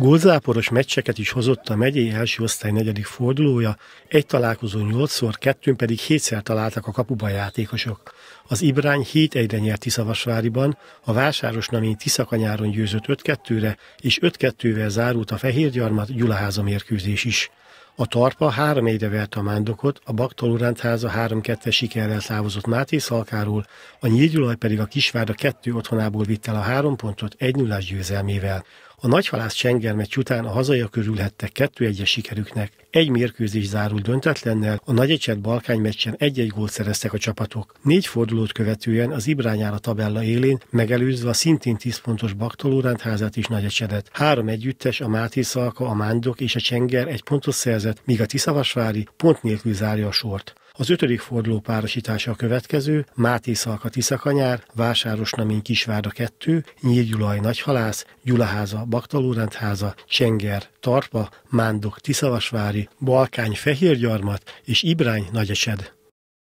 Gólzáporos meccseket is hozott a megyei első osztály negyedik fordulója, egy találkozó 8-szor, kettőn pedig hétszer találtak a kapuba játékosok. Az Ibrány 7 egyre nyert Tiszavasváriban, a vásáros namény Tiszakanyáron győzött 5-2-re, és 5-2-vel zárult a Fehérgyarmat Gyulaháza mérkőzés is. A Tarpa 3 1 verte a Mándokot, a Baktól Urántháza 3-2-es sikerrel távozott Máté Szalkáról, a Nyílgyulaj pedig a Kisvárda 2 otthonából vitt el a három pontot 1 0 győzelmével. A nagyhalász csengermecs után a hazaiak körülhettek 2 1 sikerüknek. Egy mérkőzés zárult döntetlennel, a nagyecset Balkány meccsen egy-egy gólt szereztek a csapatok. Négy fordulót követően az Ibrányára tabella élén, megelőzve a szintén 10 pontos Baktól házát nagy nagyecsedet. Három együttes, a Máté Szalka, a Mándok és a Csenger egy pontos szerzett, míg a Tiszavasvári pont nélkül zárja a sort. Az ötödik forduló párosítása a következő, Máté Szalka Tiszakanyár, Vásáros Namin Kisvárda 2, Nyír Gyulaj Nagyhalász, Gyulaháza Baktalórendháza, Csenger, Tarpa, Mándok, Tiszavasvári, Balkány, Fehérgyarmat és Ibrány Nagyecsed.